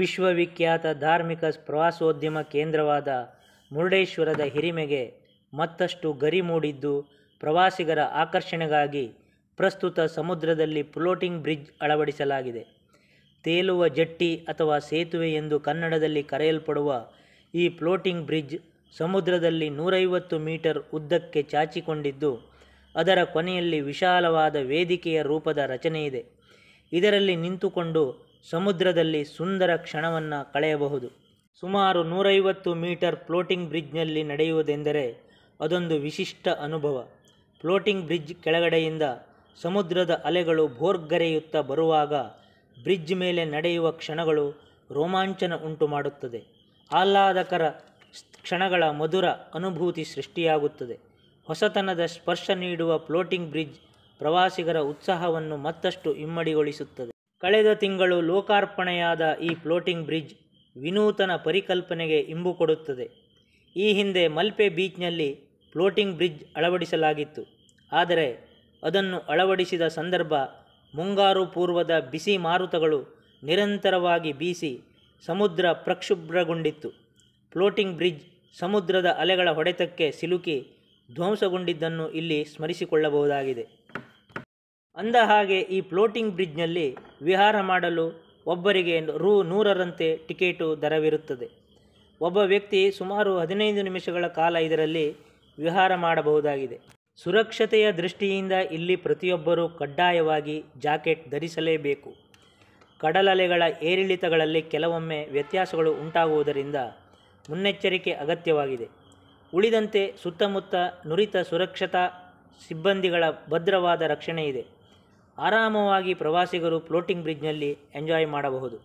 ವಿಶ್ವವಿಖ್ಯಾತ ಧಾರ್ಮಿಕ ಪ್ರವಾಸೋದ್ಯಮ ಕೇಂದ್ರವಾದ ಮುರುಡೇಶ್ವರದ ಹಿರಿಮೆಗೆ ಮತ್ತಷ್ಟು ಗರಿ ಮೂಡಿದ್ದು ಪ್ರವಾಸಿಗರ ಆಕರ್ಷಣೆಗಾಗಿ ಪ್ರಸ್ತುತ ಸಮುದ್ರದಲ್ಲಿ ಫ್ಲೋಟಿಂಗ್ ಬ್ರಿಡ್ಜ್ ಅಳವಡಿಸಲಾಗಿದೆ ತೇಲುವ ಜಟ್ಟಿ ಅಥವಾ ಸೇತುವೆ ಎಂದು ಕನ್ನಡದಲ್ಲಿ ಕರೆಯಲ್ಪಡುವ ಈ ಪ್ಲೋಟಿಂಗ್ ಬ್ರಿಡ್ಜ್ ಸಮುದ್ರದಲ್ಲಿ ನೂರೈವತ್ತು ಮೀಟರ್ ಉದ್ದಕ್ಕೆ ಚಾಚಿಕೊಂಡಿದ್ದು ಅದರ ಕೊನೆಯಲ್ಲಿ ವಿಶಾಲವಾದ ವೇದಿಕೆಯ ರೂಪದ ರಚನೆಯಿದೆ ಇದರಲ್ಲಿ ನಿಂತುಕೊಂಡು ಸಮುದ್ರದಲ್ಲಿ ಸುಂದರ ಕ್ಷಣವನ್ನು ಕಳೆಯಬಹುದು ಸುಮಾರು ನೂರೈವತ್ತು ಮೀಟರ್ ಫ್ಲೋಟಿಂಗ್ ಬ್ರಿಡ್ಜ್ನಲ್ಲಿ ನಡೆಯುವುದೆಂದರೆ ಅದೊಂದು ವಿಶಿಷ್ಟ ಅನುಭವ ಫ್ಲೋಟಿಂಗ್ ಬ್ರಿಡ್ಜ್ ಕೆಳಗಡೆಯಿಂದ ಸಮುದ್ರದ ಅಲೆಗಳು ಭೋರ್ಗರೆಯುತ್ತಾ ಬರುವಾಗ ಬ್ರಿಡ್ಜ್ ಮೇಲೆ ನಡೆಯುವ ಕ್ಷಣಗಳು ರೋಮಾಂಚನ ಉಂಟು ಮಾಡುತ್ತದೆ ಆಹ್ಲಾದಕರ ಕ್ಷಣಗಳ ಮಧುರ ಅನುಭೂತಿ ಸೃಷ್ಟಿಯಾಗುತ್ತದೆ ಹೊಸತನದ ಸ್ಪರ್ಶ ನೀಡುವ ಫ್ಲೋಟಿಂಗ್ ಬ್ರಿಡ್ಜ್ ಪ್ರವಾಸಿಗರ ಉತ್ಸಾಹವನ್ನು ಮತ್ತಷ್ಟು ಇಮ್ಮಡಿಗೊಳಿಸುತ್ತದೆ ಕಳೆದ ತಿಂಗಳು ಲೋಕಾರ್ಪಣೆಯಾದ ಈ ಫ್ಲೋಟಿಂಗ್ ಬ್ರಿಡ್ಜ್ ವಿನೂತನ ಪರಿಕಲ್ಪನೆಗೆ ಇಂಬು ಕೊಡುತ್ತದೆ ಈ ಹಿಂದೆ ಮಲ್ಪೆ ಬೀಚ್ನಲ್ಲಿ ಫ್ಲೋಟಿಂಗ್ ಬ್ರಿಡ್ಜ್ ಅಳವಡಿಸಲಾಗಿತ್ತು ಆದರೆ ಅದನ್ನು ಅಳವಡಿಸಿದ ಸಂದರ್ಭ ಮುಂಗಾರು ಪೂರ್ವದ ಬಿಸಿ ಮಾರುತಗಳು ನಿರಂತರವಾಗಿ ಬೀಸಿ ಸಮುದ್ರ ಪ್ರಕ್ಷುಭ್ರಗೊಂಡಿತ್ತು ಫ್ಲೋಟಿಂಗ್ ಬ್ರಿಡ್ಜ್ ಸಮುದ್ರದ ಅಲೆಗಳ ಹೊಡೆತಕ್ಕೆ ಸಿಲುಕಿ ಧ್ವಂಸಗೊಂಡಿದ್ದನ್ನು ಇಲ್ಲಿ ಸ್ಮರಿಸಿಕೊಳ್ಳಬಹುದಾಗಿದೆ ಅಂದ ಹಾಗೆ ಈ ಫ್ಲೋಟಿಂಗ್ ಬ್ರಿಡ್ಜ್ನಲ್ಲಿ ವಿಹಾರ ಮಾಡಲು ಒಬ್ಬರಿಗೆ ರು ನೂರರಂತೆ ಟಿಕೆಟು ದರವಿರುತ್ತದೆ ಒಬ್ಬ ವ್ಯಕ್ತಿ ಸುಮಾರು ಹದಿನೈದು ನಿಮಿಷಗಳ ಕಾಲ ಇದರಲ್ಲಿ ವಿಹಾರ ಮಾಡಬಹುದಾಗಿದೆ ಸುರಕ್ಷತೆಯ ದೃಷ್ಟಿಯಿಂದ ಇಲ್ಲಿ ಪ್ರತಿಯೊಬ್ಬರೂ ಕಡ್ಡಾಯವಾಗಿ ಜಾಕೆಟ್ ಧರಿಸಲೇಬೇಕು ಕಡಲಲೆಗಳ ಏರಿಳಿತಗಳಲ್ಲಿ ಕೆಲವೊಮ್ಮೆ ವ್ಯತ್ಯಾಸಗಳು ಉಂಟಾಗುವುದರಿಂದ ಮುನ್ನೆಚ್ಚರಿಕೆ ಅಗತ್ಯವಾಗಿದೆ ಉಳಿದಂತೆ ಸುತ್ತಮುತ್ತ ನುರಿತ ಸುರಕ್ಷತಾ ಸಿಬ್ಬಂದಿಗಳ ಭದ್ರವಾದ ರಕ್ಷಣೆ ಇದೆ ಆರಾಮವಾಗಿ ಪ್ರವಾಸಿಗರು ಫ್ಲೋಟಿಂಗ್ ಬ್ರಿಡ್ಜ್ನಲ್ಲಿ ಎಂಜಾಯ್ ಮಾಡಬಹುದು